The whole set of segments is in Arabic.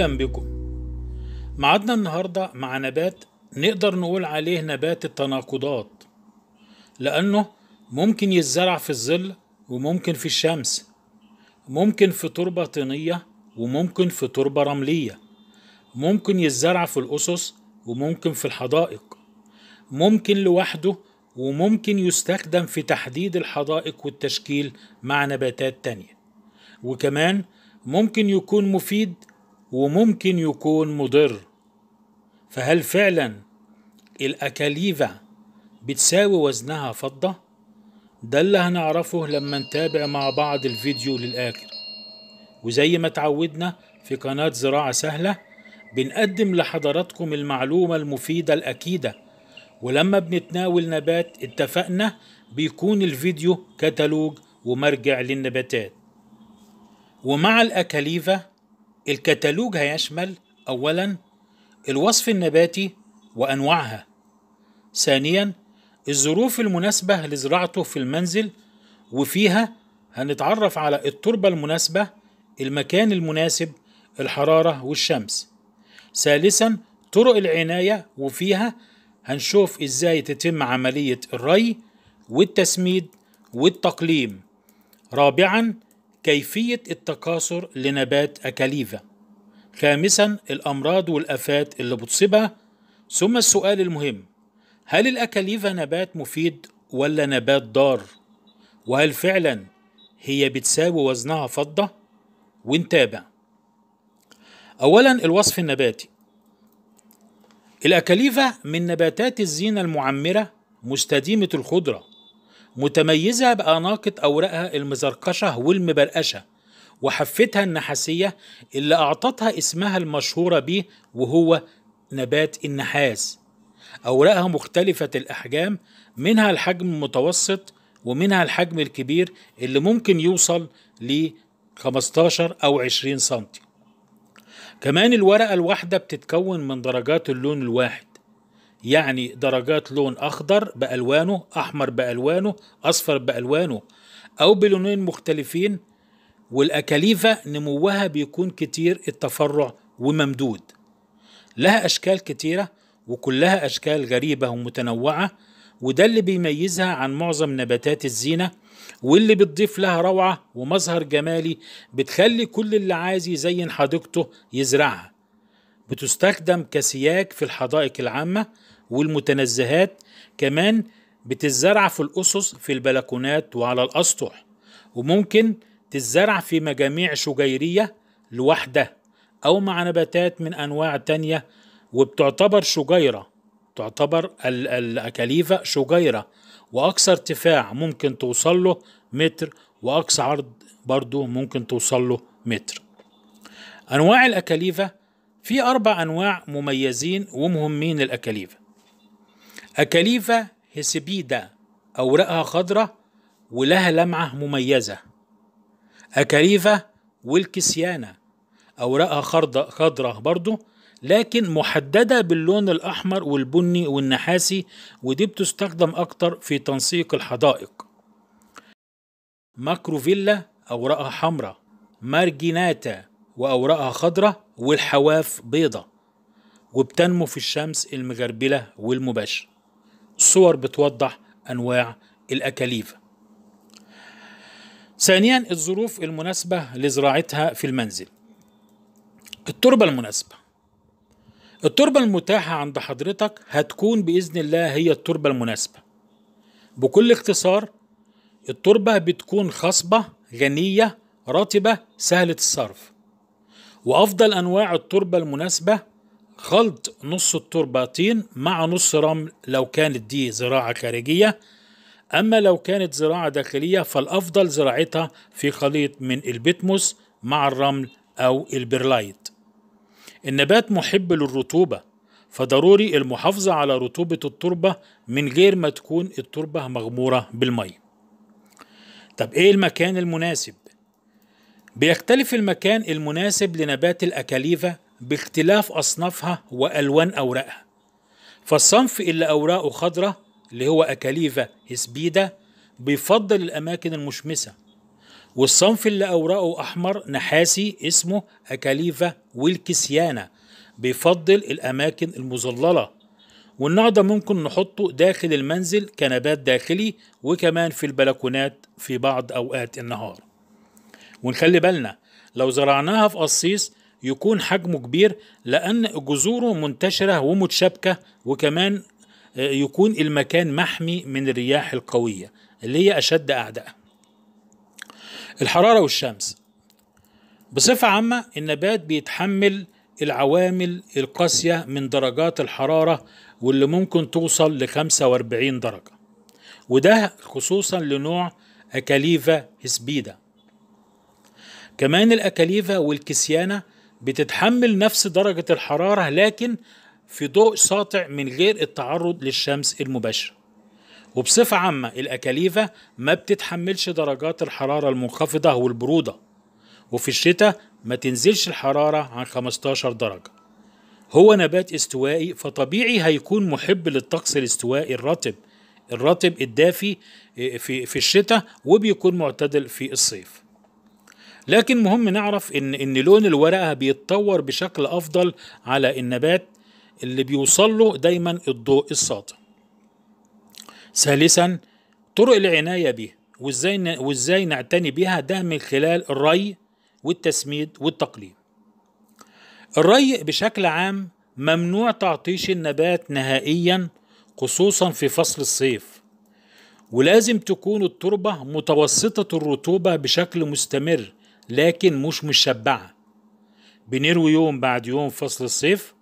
أهلا بكم معادنا النهاردة مع نبات نقدر نقول عليه نبات التناقضات لأنه ممكن يتزرع في الظل وممكن في الشمس ممكن في تربة طينية وممكن في تربة رملية ممكن يتزرع في الأسس وممكن في الحدائق ممكن لوحده وممكن يستخدم في تحديد الحدائق والتشكيل مع نباتات تانية وكمان ممكن يكون مفيد وممكن يكون مضر فهل فعلا الأكاليفا بتساوي وزنها فضة؟ ده اللي هنعرفه لما نتابع مع بعض الفيديو للآخر وزي ما تعودنا في قناة زراعة سهلة بنقدم لحضراتكم المعلومة المفيدة الأكيدة ولما بنتناول نبات اتفقنا بيكون الفيديو كتالوج ومرجع للنباتات ومع الأكاليفا الكتالوج هيشمل أولا الوصف النباتي وأنواعها ثانيا الظروف المناسبة لزراعته في المنزل وفيها هنتعرف على التربة المناسبة المكان المناسب الحرارة والشمس ثالثا طرق العناية وفيها هنشوف ازاي تتم عملية الري والتسميد والتقليم رابعا كيفية التكاثر لنبات أكاليفا خامسا الأمراض والآفات اللي بتصيبها ثم السؤال المهم هل الأكاليفا نبات مفيد ولا نبات ضار وهل فعلا هي بتساوي وزنها فضة ونتابع أولا الوصف النباتي الأكاليفا من نباتات الزينة المعمرة مستديمة الخضرة متميزة بأناقة أوراقها المزركشة والمبرقشة وحفتها النحاسية اللي أعطتها اسمها المشهورة بيه وهو نبات النحاس أوراقها مختلفة الأحجام منها الحجم المتوسط ومنها الحجم الكبير اللي ممكن يوصل ل 15 أو 20 سنتي كمان الورقة الواحدة بتتكون من درجات اللون الواحد يعني درجات لون أخضر بألوانه أحمر بألوانه أصفر بألوانه أو بلونين مختلفين والأكاليفة نموها بيكون كتير التفرع وممدود لها أشكال كتيرة وكلها أشكال غريبة ومتنوعة وده اللي بيميزها عن معظم نباتات الزينة واللي بتضيف لها روعة ومظهر جمالي بتخلي كل اللي عايز يزين حديقته يزرعها بتستخدم كسياج في الحدائق العامة والمتنزهات كمان بتتزرع في الأسس في البلكونات وعلى الأسطح وممكن تتزرع في مجاميع شجيرية لوحدها أو مع نباتات من أنواع تانية وبتعتبر شجيرة تعتبر الأكاليفة شجيرة وأقصى ارتفاع ممكن توصل له متر وأقصى عرض برضو ممكن توصل له متر أنواع الأكاليفة في أربع أنواع مميزين ومهمين الأكاليفة أكاليفا هسبيدا أوراقها خضرة ولها لمعة مميزة أكاليفا والكسيانا أوراقها خضرة برضو لكن محددة باللون الأحمر والبني والنحاسي ودي بتستخدم أكتر في تنسيق الحدائق ماكروفيلا أوراقها حمراء مارجيناتا وأوراقها خضرة والحواف بيضة وبتنمو في الشمس المغربلة والمباشرة صور بتوضح أنواع الأكاليف ثانيا الظروف المناسبة لزراعتها في المنزل التربة المناسبة التربة المتاحة عند حضرتك هتكون بإذن الله هي التربة المناسبة بكل اختصار التربة بتكون خصبة غنية رطبة سهلة الصرف وأفضل أنواع التربة المناسبة خلط نص التربة طين مع نص رمل لو كانت دي زراعة خارجية أما لو كانت زراعة داخلية فالأفضل زراعتها في خليط من البيتموس مع الرمل أو البرلايت النبات محب للرطوبة فضروري المحافظة على رطوبة التربة من غير ما تكون التربة مغمورة بالمية طب إيه المكان المناسب؟ بيختلف المكان المناسب لنبات الأكاليفا باختلاف أصنافها وألوان أوراقها فالصنف اللي أوراقه خضرة اللي هو أكاليفا هسبيدا بيفضل الأماكن المشمسة والصنف اللي أوراقه أحمر نحاسي اسمه أكاليفا ويلكسيانا بيفضل الأماكن المظللة والنوع ده ممكن نحطه داخل المنزل كنبات داخلي وكمان في البلكونات في بعض أوقات النهار ونخلي بالنا لو زرعناها في قصيص يكون حجمه كبير لأن جذوره منتشرة ومتشابكة وكمان آه، يكون المكان محمي من الرياح القوية اللي هي أشد أعدائها الحرارة والشمس بصفة عامة النبات بيتحمل العوامل القاسية من درجات الحرارة واللي ممكن توصل ل 45 درجة وده خصوصا لنوع أكاليفا هسبيدا كمان الأكاليفا والكسيانة بتتحمل نفس درجة الحرارة لكن في ضوء ساطع من غير التعرض للشمس المباشرة وبصفة عامة الأكاليفة ما بتتحملش درجات الحرارة المنخفضة والبرودة وفي الشتاء ما تنزلش الحرارة عن 15 درجة هو نبات استوائي فطبيعي هيكون محب للطقس الاستوائي الرطب الرطب الدافي آه، في في الشتاء وبيكون معتدل في الصيف لكن مهم نعرف ان ان لون الورقه بيتطور بشكل افضل على النبات اللي بيوصل له دايما الضوء الساطع ثالثا طرق العنايه به وازاي وازاي نعتني بها ده من خلال الري والتسميد والتقليم الري بشكل عام ممنوع تعطيش النبات نهائيا خصوصا في فصل الصيف ولازم تكون التربة متوسطة الرطوبة بشكل مستمر لكن مش مشبعة بنروي يوم بعد يوم فصل الصيف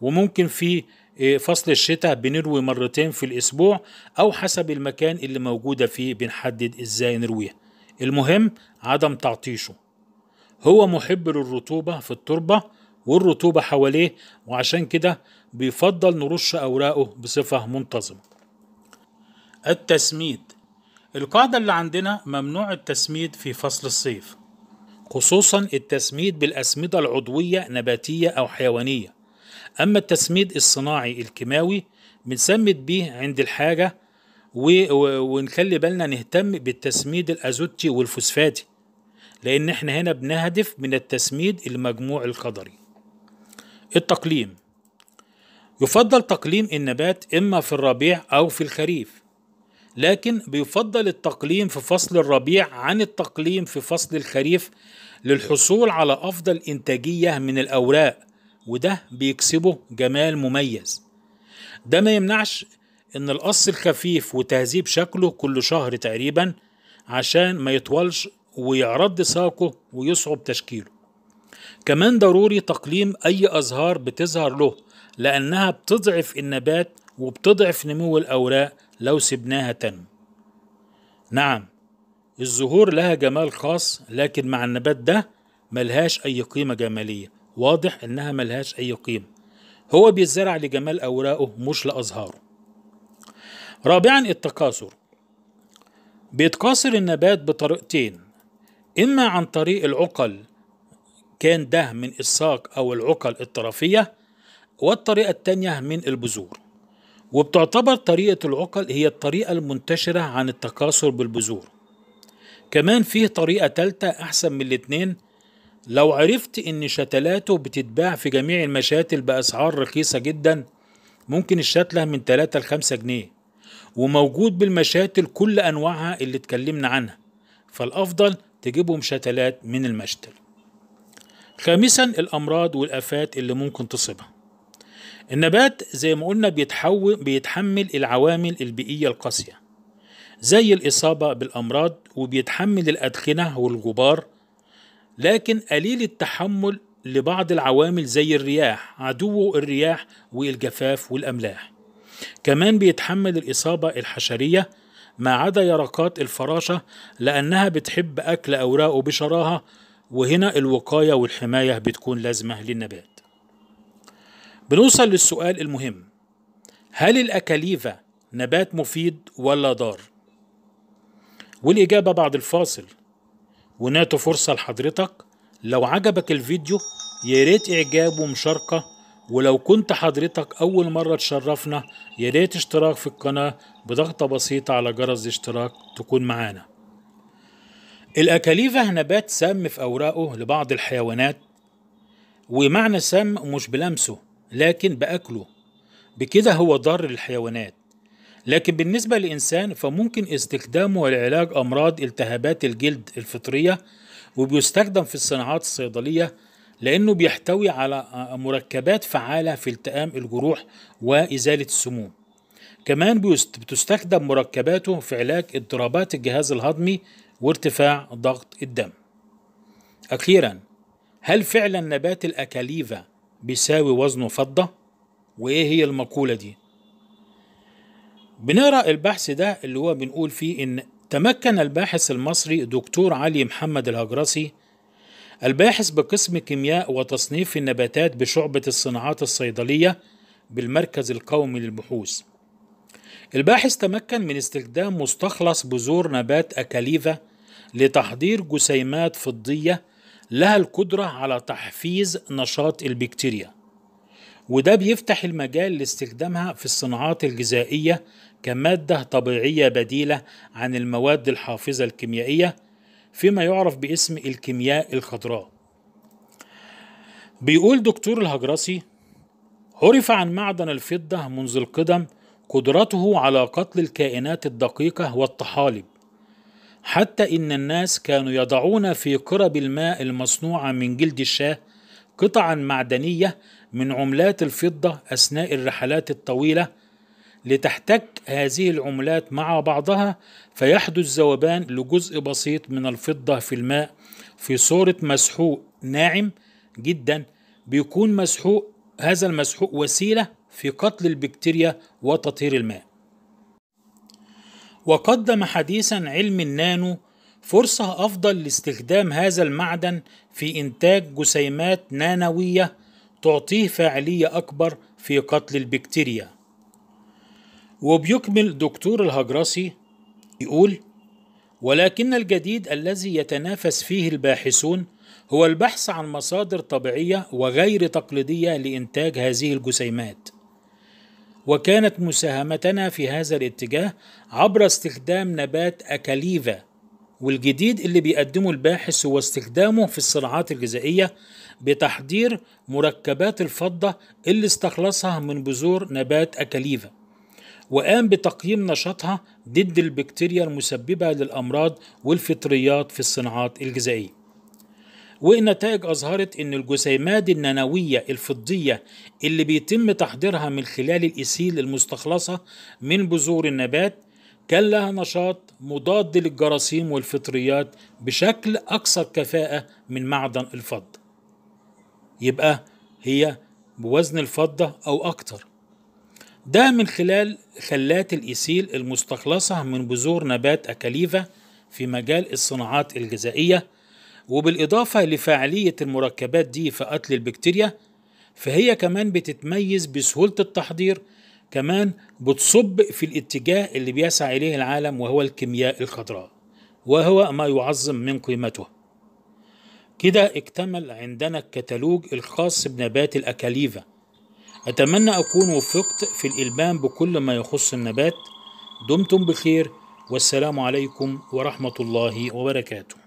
وممكن في آه، فصل الشتاء بنروي مرتين في الأسبوع أو حسب المكان اللي موجودة فيه بنحدد إزاي نرويها المهم عدم تعطيشه هو محب للرطوبة في التربة والرطوبة حواليه وعشان كده بيفضل نرش أوراقه بصفة منتظمة التسميد القاعدة اللي عندنا ممنوع التسميد في فصل الصيف خصوصا التسميد بالأسمدة العضوية نباتية أو حيوانية أما التسميد الصناعي الكيماوي بنسمد بيه عند الحاجة ونخلي بالنا نهتم بالتسميد الأزوتي والفوسفاتي لأن احنا هنا بنهدف من التسميد المجموع القدري التقليم يفضل تقليم النبات إما في الربيع أو في الخريف لكن بيفضل التقليم في فصل الربيع عن التقليم في فصل الخريف للحصول على أفضل إنتاجية من الأوراق وده بيكسبه جمال مميز ده ما يمنعش إن القص الخفيف وتهذيب شكله كل شهر تقريبا عشان ما يطولش ويعرض ساقه ويصعب تشكيله كمان ضروري تقليم أي أزهار بتظهر له لأنها بتضعف النبات وبتضعف نمو الأوراق لو سبناها تنمو نعم الزهور لها جمال خاص لكن مع النبات ده ملهاش أي قيمة جمالية واضح إنها ملهاش أي قيمة هو بيتزرع لجمال أوراقه مش لأزهاره رابعا التكاثر بيتكاثر النبات بطريقتين إما عن طريق العقل كان ده من الساق أو العقل الطرفية والطريقة التانية من البذور وبتعتبر طريقة العقل هي الطريقة المنتشرة عن التكاثر بالبذور كمان فيه طريقة تالتة أحسن من الاتنين لو عرفت إن شتلاته بتتباع في جميع المشاتل بأسعار رخيصة جدا ممكن الشتلة من 3 ل 5 جنيه وموجود بالمشاتل كل أنواعها اللي اتكلمنا عنها فالأفضل تجيبهم شتلات من المشتل خامسا الأمراض والآفات اللي ممكن تصيبها النبات زي ما قلنا بيتحول بيتحمل العوامل البيئية القاسية زي الإصابة بالأمراض وبيتحمل الأدخنة والغبار لكن قليل التحمل لبعض العوامل زي الرياح عدوه الرياح والجفاف والأملاح كمان بيتحمل الإصابة الحشرية ما عدا يرقات الفراشة لأنها بتحب أكل أوراقه بشراهة وهنا الوقاية والحماية بتكون لازمة للنبات بنوصل للسؤال المهم هل الأكاليفا نبات مفيد ولا ضار؟ والإجابة بعد الفاصل ونعطي فرصة لحضرتك لو عجبك الفيديو يا ريت إعجاب ومشاركة ولو كنت حضرتك أول مرة تشرفنا يا ريت اشتراك في القناة بضغطة بسيطة على جرس الاشتراك تكون معانا الأكاليفا نبات سام في أوراقه لبعض الحيوانات ومعنى سام مش بلمسه لكن باكله بكده هو ضار للحيوانات لكن بالنسبة للإنسان فممكن استخدامه لعلاج أمراض التهابات الجلد الفطرية وبيستخدم في الصناعات الصيدلية لأنه بيحتوي على مركبات فعالة في التئام الجروح وإزالة السموم كمان بتستخدم مركباته في علاج اضطرابات الجهاز الهضمي وارتفاع ضغط الدم أخيرا هل فعلا نبات الأكاليفا بيساوي وزنه فضة وإيه هي المقولة دي بنقرأ البحث ده اللي هو بنقول فيه إن تمكن الباحث المصري دكتور علي محمد الهجرسي الباحث بقسم كيمياء وتصنيف النباتات بشعبة الصناعات الصيدلية بالمركز القومي للبحوث الباحث تمكن من استخدام مستخلص بذور نبات أكاليفا لتحضير جسيمات فضية لها القدرة على تحفيز نشاط البكتيريا وده بيفتح المجال لاستخدامها في الصناعات الغذائية كمادة طبيعية بديلة عن المواد الحافظة الكيميائية فيما يعرف باسم الكيمياء الخضراء بيقول دكتور الهجرسي عرف عن معدن الفضة منذ القدم قدرته على قتل الكائنات الدقيقة والطحالب حتى إن الناس كانوا يضعون في قرب الماء المصنوعة من جلد الشاه قطعا معدنية من عملات الفضة أثناء الرحلات الطويلة لتحتك هذه العملات مع بعضها فيحدث ذوبان لجزء بسيط من الفضة في الماء في صورة مسحوق ناعم جدا بيكون مسحوق هذا المسحوق وسيلة في قتل البكتيريا وتطهير الماء وقدم حديثا علم النانو فرصة أفضل لاستخدام هذا المعدن في إنتاج جسيمات نانوية تعطيه فاعلية أكبر في قتل البكتيريا وبيكمل دكتور الهجرسي يقول ولكن الجديد الذي يتنافس فيه الباحثون هو البحث عن مصادر طبيعية وغير تقليدية لإنتاج هذه الجسيمات وكانت مساهمتنا في هذا الاتجاه عبر استخدام نبات أكاليفا والجديد اللي بيقدمه الباحث هو استخدامه في الصناعات الغذائية بتحضير مركبات الفضة اللي استخلصها من بذور نبات أكاليفا وقام بتقييم نشاطها ضد البكتيريا المسببة للأمراض والفطريات في الصناعات الغذائية والنتائج أظهرت أن الجسيمات النانوية الفضية اللي بيتم تحضيرها من خلال الإسيل المستخلصة من بذور النبات كان لها نشاط مضاد للجراثيم والفطريات بشكل أكثر كفاءة من معدن الفضة يبقى هي بوزن الفضة أو أكتر ده من خلال خلات الإيسيل المستخلصة من بذور نبات أكاليفا في مجال الصناعات الغذائية وبالإضافة لفاعلية المركبات دي في قتل البكتيريا فهي كمان بتتميز بسهولة التحضير كمان بتصب في الاتجاه اللي بيسعى إليه العالم وهو الكيمياء الخضراء وهو ما يعظم من قيمته كده اكتمل عندنا الكتالوج الخاص بنبات الأكاليفا أتمنى أكون وفقت في الإلمام بكل ما يخص النبات دمتم بخير والسلام عليكم ورحمة الله وبركاته